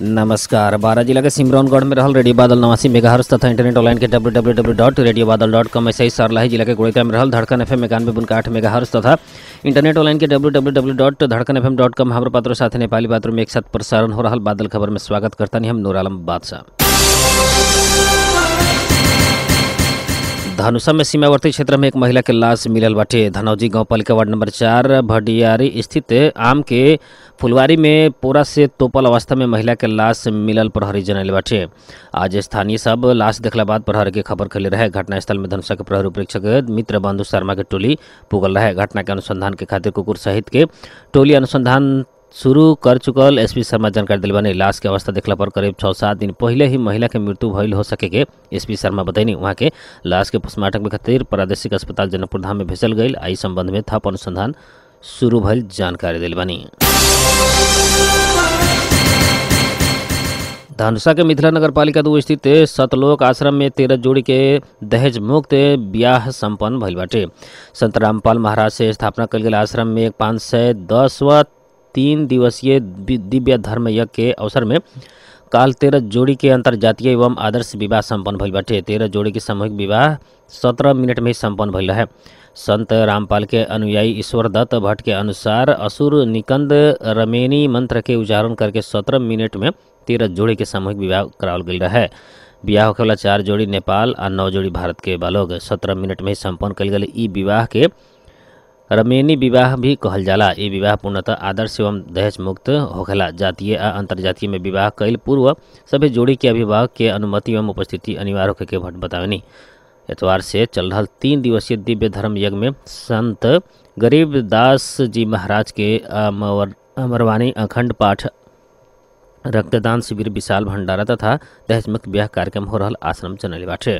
नमस्कार बारह जिला के सिमरौनगढ़ में रहल रेडियो बादल नवासी मेगाहर्स तथा इंटरनेट ऑनलाइन के W W W dot radio Badal dot com ऐसे ही सरलाही जिला के गोड़ेका में रहल धड़कन एफ एम इक्यानवे आठ मेघाहर्स तथा इंटरनेट ऑनलाइन के W W W dot Dhadkan F M dot com हमारे पात्रों साथ नेपाली पात्र में एक साथ प्रसारण हो रहा बादल खबर में स्वागत करता नहीं हम नूरालम बादशाह धनुषा में सीमावर्ती क्षेत्र में एक महिला के लाश मिलल बाटे धनौजी गांव पालिका वार्ड नंबर चार भडियारी स्थित आम के फुलवारी में पोरा से तोपल अवस्था में महिला के लाश मिलल प्रहरी जनल बाटे आज स्थानीय सब लाश देखला बाद प्रहरी के खबर खेले रहे घटनास्थल में धनुषा के प्रहरी उपरीक्षक मित्र बंधु शर्मा के टोली पुगल रहे घटना के अनुसंधान के खातिर कुकुर सहित के टोली अनुसंधान शुरू कर चुकल एसपी शर्मा जानकारी दिलवा ने लाश के अवस्था देखला पर करीब छः सात दिन पहले ही महिला के मृत्यु भइल हो सके के एसपी शर्मा बतैनी वहाँ के लाश के पोस्टमार्टम के खातिर प्रादेशिक अस्पताल जनकपुर धाम में भेजल गई आई संबंध में थप अनुसंधान शुरू भइल जानकारी दिलवानी धनुषा के मिथिला नगर पालिका दू स्थित सतलोक आश्रम में तेरह जोड़ी के दहेज मुक्त ब्याह संपन्न भल बाटे संत रामपाल महाराज से स्थापना कल गेल आश्रम में एक पाँच सौ दस व तीन दिवसीय दिव्य धर्म यज्ञ के अवसर में काल तेरह जोड़ी के अंतर्जातीय एवं आदर्श विवाह संपन्न भल बैठे तेरह जोड़ी के सामूहिक विवाह सत्रह मिनट में ही सम्पन्न भइल है संत रामपाल के अनुयायी ईश्वर दत्त भट्ट के अनुसार असुर निकंद रमेनी मंत्र के उच्चारण करके सत्रह मिनट में तेरह जोड़ी के सामूहिक विवाह करावल गई है बियाह होखेवाला चार जोड़ी नेपाल और नौ जोड़ी भारत के बालोग सत्रह मिनट में ही सम्पन्न कल गए विवाह के रमेनी विवाह भी कहल जाला ये विवाह पूर्णतः आदर्श एवं दहेज मुक्त होखेला जातीय आ अंतर्जातीय में विवाह कैल पूर्व सभी जोड़ी के अभिभावक के अनुमति एवं उपस्थिति अनिवार्य होखे के भट्ट बतावनी एतवार से चल रहा तीन दिवसीय दिव्य धर्म यज्ञ में संत गरीब दास जी महाराज के अमरवाणी अखंड पाठ रक्तदान शिविर विशाल भंडारा तथा दहेज मुक्त ब्याह कार्यक्रम हो रहा आश्रम चनल बाटे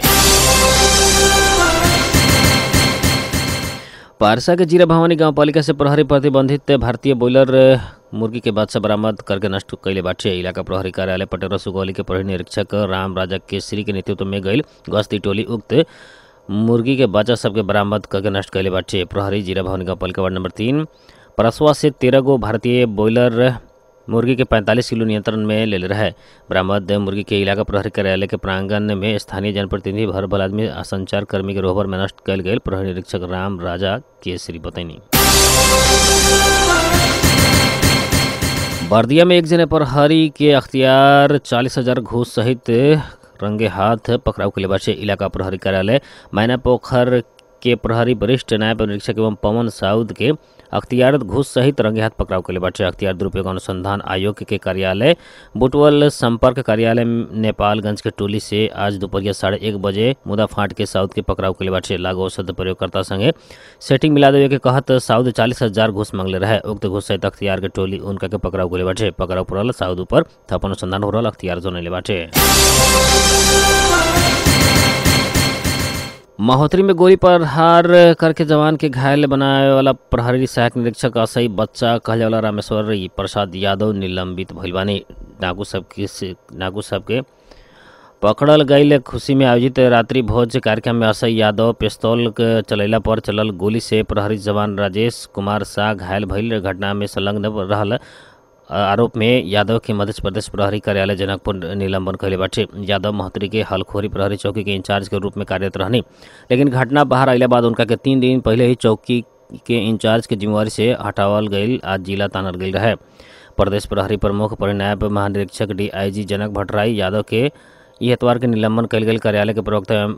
पारसा के जीरा भवानी गांव पालिका से प्रहरी प्रतिबंधित भारतीय बॉयलर मुर्गी के बादशाह बरामद करके नष्ट कैले बाटे इलाका प्रहरी कार्यालय पटेरा सुगौली के प्रहरी निरीक्षक राम राजा केसरी के नेतृत्व में गई गश्ती टोली उक्त मुर्गी के बच्चा सबके बरामद करके नष्ट कैले बाटे प्रहरी जीरा भवानी गांव पालिका वार्ड नंबर तीन परसवा से तेरह गो भारतीय बॉयलर मुर्गी के 45 किलो नियंत्रण में ले रहा है बरामद मुर्गी के इलाका प्रहरी कार्यालय के प्रांगण में स्थानीय जनप्रतिनिधि भर भल आदमी संचार कर्मी के रोहर में नष्ट कल गए प्रहरी निरीक्षक राम राजा केसरी बतैनी बर्दिया में एक जने पर हरी के अख्तियार चालीस हजार घूस सहित रंगे हाथ पकड़ाव के लिए बचे इलाका प्रहरी कार्यालय मैना पोखर के प्रहरी वरिष्ठ नायब निरीक्षक एवं पवन साउद के अख्तियार घुस सहित रंगे हाथ पकड़ाव के लिए बचे अख्तियार दुरुपयोग अनुसंधान आयोग के कार्यालय बुटवल संपर्क कार्यालय नेपालगंज के टोली से आज दोपहरिया साढ़े एक बजे मुदाफाट के साउद के पकड़ाव के लिए बचे लागू औषध प्रयोगकर्ता संगे सेटिंग मिला देवे के कहत साउद चालीस हजार घुस मांगले रहे उक्त घुस सहित अख्तियार के टोली उनका के पकड़ाव के लिए बचे पकड़ाव पड़ल साउद ऊपर थप अनुसंधान हो रहा अख्तियार जोने ले बचे महोत्री में गोली प्रहार करके जवान के घायल बनाए वाला प्रहरी सहायक निरीक्षक असई बच्चा कहले वाला रामेश्वर प्रसाद यादव निलंबित भलवानी नागू सब के नागू सब के पकड़ल गई खुशी में आयोजित रात्रि भोज कार्यक्रम में असई यादव पिस्तौल चलैला पर चलल गोली से प्रहरी जवान राजेश कुमार शाह घायल भइल घटना में संलग्न रहा आरोप में यादव के मध्य प्रदेश प्रहरी कार्यालय जनकपुर निलंबन कहले बाटे यादव महोत्री के हलखोरी प्रहरी चौकी के इंचार्ज के रूप में कार्यरत रहनी लेकिन घटना बाहर अगले बाद उनका के तीन दिन पहले ही चौकी के इंचार्ज के जिम्मेवारी से हटावल गई आज जिला तानल गई रहे प्रदेश प्रहरी प्रमुख परिनायब महानिरीक्षक डीआईजी जनक भट्टराई यादव के इतवार के निलंबन कल गई कार्यालय के प्रवक्ता एवं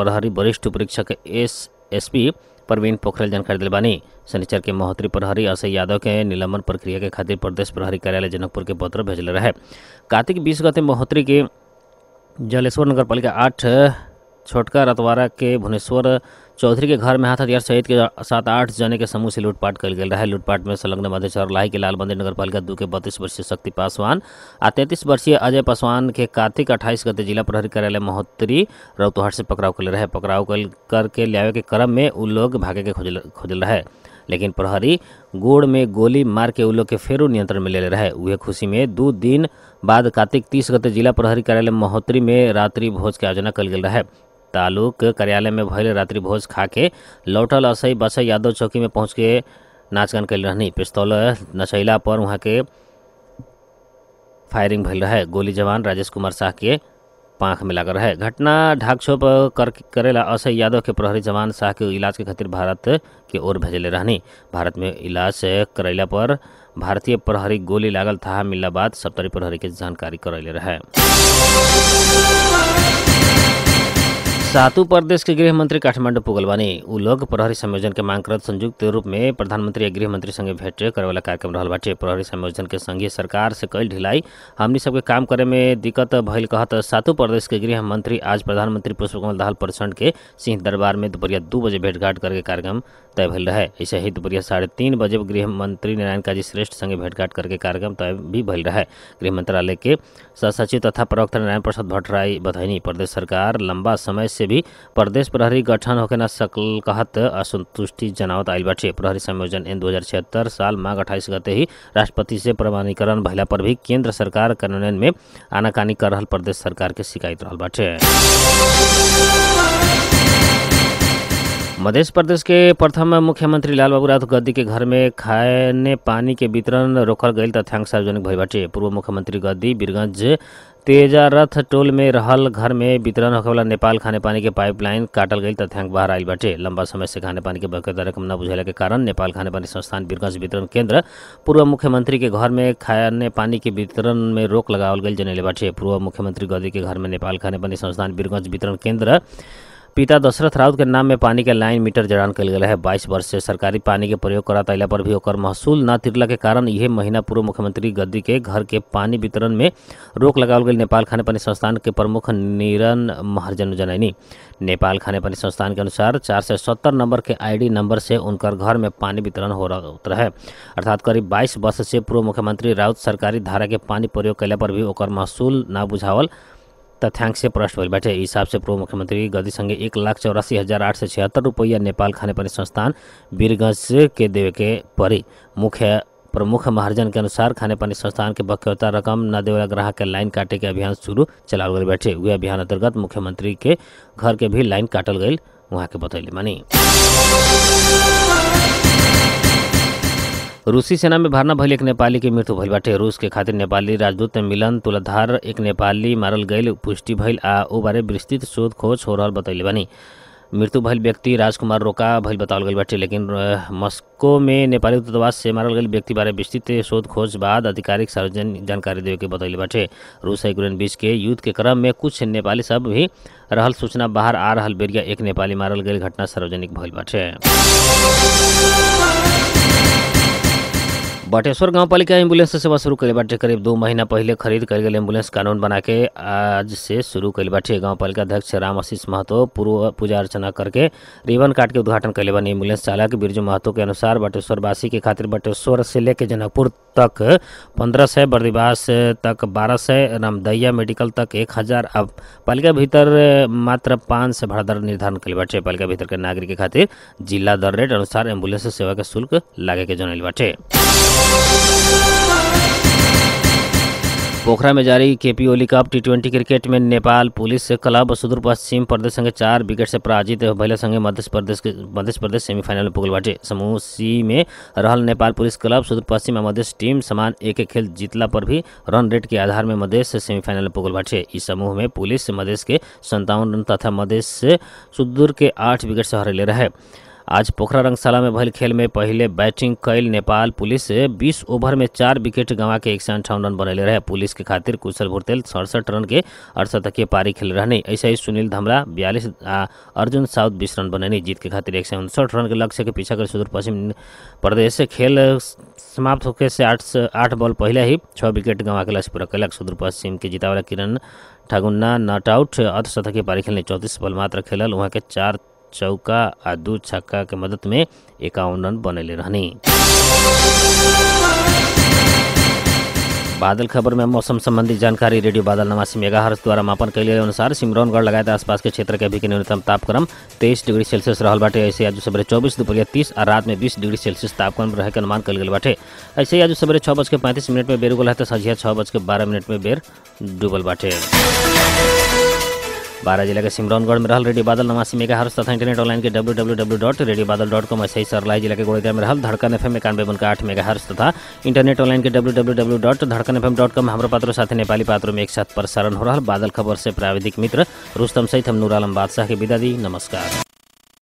प्रहरी वरिष्ठ परीक्षक S S P Praveen Pokharel जानकारी दिलवानी शनिचर के महोत्री प्रहरी अशय यादव के निलंबन प्रक्रिया के खातिर प्रदेश प्रहरी कार्यालय जनकपुर के पत्र भेजल रहे कार्तिक बीस गते महोत्री के जलेश्वर नगर पालिका आठ छोटका रतवारा के भुवनेश्वर चौधरी के घर में हाथ हथियार सहित के सात आठ जने के समूह से लूटपाट कर गया है लूटपाट में संलग्न मध्य लाही के लालबंदी नगर पालिका दू के बत्तीस वर्षीय शक्ति पासवान आ तैंतीस वर्षीय अजय पासवान के कार्तिक अट्ठाईस गते जिला प्रहरी कार्यालय महोत्री रौतुहाट से पकड़ाव कर रहे पकड़ाव करके लियावे के क्रम में उन लोग भागे के खोजल रहे लेकिन प्रहरी गोड़ में गोली मार के उ लोग के फेरु नियंत्रण में ले रहे उहे खुशी में दो दिन बाद कार्तिक तीस गते जिला प्रहरी कार्यालय महोत्री में रात्रि भोज के आयोजना कल गया रहे तालुक कार्यालय में भयल रात्रि भोज खा के लौटल असई बसई यादव चौकी में पहुँच के नाच गान कल रहनी पिस्तौल नचैला पर वहाँ के फायरिंग भल रहे गोली जवान राजेश कुमार शाह के पांख में लागल रहे घटना ढाकछोप कर करेला असय यादव के प्रहरी जवान शाह के इलाज के खातिर भारत के ओर भेजले रहनी भारत में इलाज करैला पर भारतीय प्रहरी गोली लागल था मिलना बाद सप्तरी प्रहरी के जानकारी करेले रहे सातू प्रदेश के गृह मंत्री काठमांडू पुगल बने उ लोग प्रहरी संयोजन के मांग करत संयुक्त रूप में प्रधानमंत्री या गृह मंत्री संगे भेंट करे वाला कार्यक्रम रहा बाटे प्रहरी संयोजन के संघीय सरकार से कल ढिलाई हमनी सबके काम करे में दिक्कत भइल कहत सातु प्रदेश के गृह मंत्री आज प्रधानमंत्री पुष्पकमल दाहाल प्रचंड के सिंह दरबार में दोपहरिया दू बजे भेंटघाट करके कार्यक्रम तय भल रहे ऐसे ही दोपहरिया साढ़े तीन बजे गृह मंत्री नारायण काजी श्रेष्ठ संगे भेंटघाट करके कार्यक्रम तय भी भल रहे गृह मंत्रालय के सचिव तथा प्रवक्ता नारायण प्रसाद भट्टराय बधैनी प्रदेश सरकार लंबा समय से भी प्रदेश प्रहरी गठन होके ना सकल कहत असंतुष्टि जनावत आयल बाटे प्रहरी संयोजन इन दो साल माघ अट्ठाईस गते ही राष्ट्रपति से प्रमाणीकरण भैला पर भी केंद्र सरकार कानून में आनाकानी कर रहा प्रदेश सरकार के शिकायत रहा बाटे मध्य प्रदेश के प्रथम मुख्यमंत्री लाल बाबू बाबूराथ गद्दी के घर में खाने पानी के वितरण रोकल गई तथ्यांक सार्वजनिक भई बाटे पूर्व मुख्यमंत्री गद्दी बीरगंज तेजारथ टोलमे टोल में रहल घर में वितरण होखेवाला नेपाल खाने पानी के पाइपलाइन काटल गई तथ्यांक बाहर आयल बाटे लंबा समय से खाने पानी के रकम न बुझेला के कारण नेपाल खानेपानी संस्थान वीरगंज वितरण केंद्र पूर्व मुख्यमंत्री के घर में के वितरण में रोक लगाओल गेल जनेले बाटे पूर्व मुख्यमंत्री गदी के घर नेपाल खानेपानी संस्थान वीरगञ्ज वितरण केंद्र पिता दशरथ राउत के नाम में पानी के लाइन मीटर जड़ान कल गया है बाईस वर्ष से सरकारी पानी के प्रयोग करात अला पर भी ओकर महसूल न तिरला के कारण यह महीना पूर्व मुख्यमंत्री गद्दी के घर के पानी वितरण में रोक लगा गई नेपाल खाने पानी संस्थान के प्रमुख नीरन महाजन जनैनी नेपाल खाने पानी संस्थान के अनुसार चार सत्तर नंबर के आईडी नंबर से उनकर घर में पानी वितरण हो रहा है अर्थात करीब बाईस वर्ष से पूर्व मुख्यमंत्री राउत सरकारी धारा के पानी प्रयोग कैला पर भी महसूल न बुझावल तथ्यांक से प्रश्न भरी बैठे हिसाब से पूर्व मुख्यमंत्री गद्दी संगे एक लाख चौरासी हज़ार आठ सौ छिहत्तर रुपया नेपाल खाने पानी संस्थान वीरगंज के देवे के पड़ी मुख्य प्रमुख महाजन के अनुसार खाने पानी संस्थान के बक्यौता रकम न देवे ग्राहक के लाइन काटे के अभियान शुरू चला गए बैठे वे अभियान अंतर्गत मुख्यमंत्री के घर के भी लाइन काटल गई वहाँ के बतैली मानी रूसी सेना में भारना भइल एक नेपाली के मृत्यु भइल बाटे रूस के खातिर नेपाली राजदूत मिलन तुलधार एक नेपाली मारल गई पुष्टि भइल आ ओ बारे विस्तृत शोध खोज हो रहा बतैले बानी मृत्यु भइल व्यक्ति राजकुमार रोका भइल बतावल गईल बाटे लेकिन मस्को में नेपाली दूतावास से मारल गए व्यक्ति बारे विस्तृत शोध खोज बाद आधिकारिक सार्वजनिक जानकारी देवे के बतैले बाटे रूस और यूक्रेन बीच के युद्ध के क्रम में कुछ नेपाली सब भी रहल सूचना बाहर आ रहा बेरिया एक नेपाली मारल गई घटना सार्वजनिक भइल बाटे बटेश्वर गांव पालिका एम्बुलेंस सेवा शुरू कैल बाटे करीब दो महीना पहले खरीद कर गए एम्बुलेंस कानून बना के आज से शुरू कैल बाटे गांव पालिका अध्यक्ष राम आशीष महतो पूर्व पूजा अर्चना करके रिबन काट के उद्घाटन कर बनी एम्बुलेंस चालक बिरजू महतो के अनुसार बटेश्वर वासी के खातिर बटेश्वर से लेकर जनकपुर तक पंद्रह सौ बर्दिवास तक बारह सौ रामदैया मेडिकल तक एक हज़ार अब पालिका भीतर मात्र पाँच सौ भाड़ा दर निर्धारण कैल बाटे पालिका भीतर के नागरिक के खातिर जिला दर रेट अनुसार एम्बुलेंस सेवा के शुल्क लागे के जनल बाटे पोखरा में जारी KP Oli cup T twenty cricket में नेपाल पुलिस से क्लब सुदूर पश्चिम प्रदेश संगे चार विकेट से पराजित भले संगे मध्य प्रदेश के मध्य प्रदेश सेमीफाइनल में पुगल बाटे समूह सी में रहल नेपाल पुलिस क्लब सुदूर पश्चिम मध्य टीम समान एक एक खेल जीतला पर भी रन रेट के आधार में मध्य सेमीफाइनल में पुगल बाटे इस समूह में पुलिस मध्य के संतावन रन तथा मध्य सुदूर के आठ विकेट से हरेले रहे आज पोखरा रंगशाला में भयल खेल में पहले बैटिंग कैल नेपाल पुलिस 20 ओवर में चार विकेट गंवा के एक सौ अंठावन रन बनैले रहे पुलिस के खातिर कुशल भुरतेल सड़सठ रन के अड़सठकीय पारी खेल रहने ऐसे ही सुनील धमला बयालीस अर्जुन साउथ बीस रन बनैने जीत के खातिर एक सौ उनसठ रन के लक्ष्य के पीछा कर सुदूर पश्चिम प्रदेश से खेल समाप्त होकर से आठ आठ बॉल पहले ही छः विकेट गंवा के लक्ष्य पूरा कैलक सुदूर पश्चिम के वाला किरण ठगुन्ना नॉट आउट अर्धशतकीय पारी खेलने चौंतीस बॉल मात्र खेल वहाँ के चार चौका आ दू छक्का के मदद में इक्यावन रन बनैले रहनी बादल खबर में मौसम संबंधी जानकारी रेडियो बादल नवासी हर्ष द्वारा मापन कैल लिए अनुसार सिमरौनगढ़ लगातार आसपास के क्षेत्र के अभी के न्यूनतम तापक्रम तेईस डिग्री सेल्सियस रहल बाटे ऐसे आज सवेरे चौबीस दोपहरिया तीस और रात में बीस डिग्री सेल्सियस तापक्रम रहे के अनुमान कल बाटे ऐसे ही आज सवेरे छः बज के पैंतीस मिनट में बेर उगल है तो संझिया छः बज के बारह मिनट में बेर डूबल बाटे बारह जिला के सिमरौनगढ़ में रहल रेडियो बादल नवासी मेगा हर्ष तथा इंटरनेट ऑनलाइन के W W W dot radio Badal dot com ऐसे ही सरलाई जिला के गोड़ेगा में रहल धड़कन एफ एम इक्यानवे का आठ मेगा हर्ष तथा इंटरनेट ऑनलाइन के W W W dot Dhadkan F M dot com हमारे पात्रों साथ नेपाली पात्रों में एक साथ प्रसारण हो रहा बादल खबर से प्राविधिक मित्र रुस्तम सहित हम नूर आलम बादशाह के विदा दी नमस्कार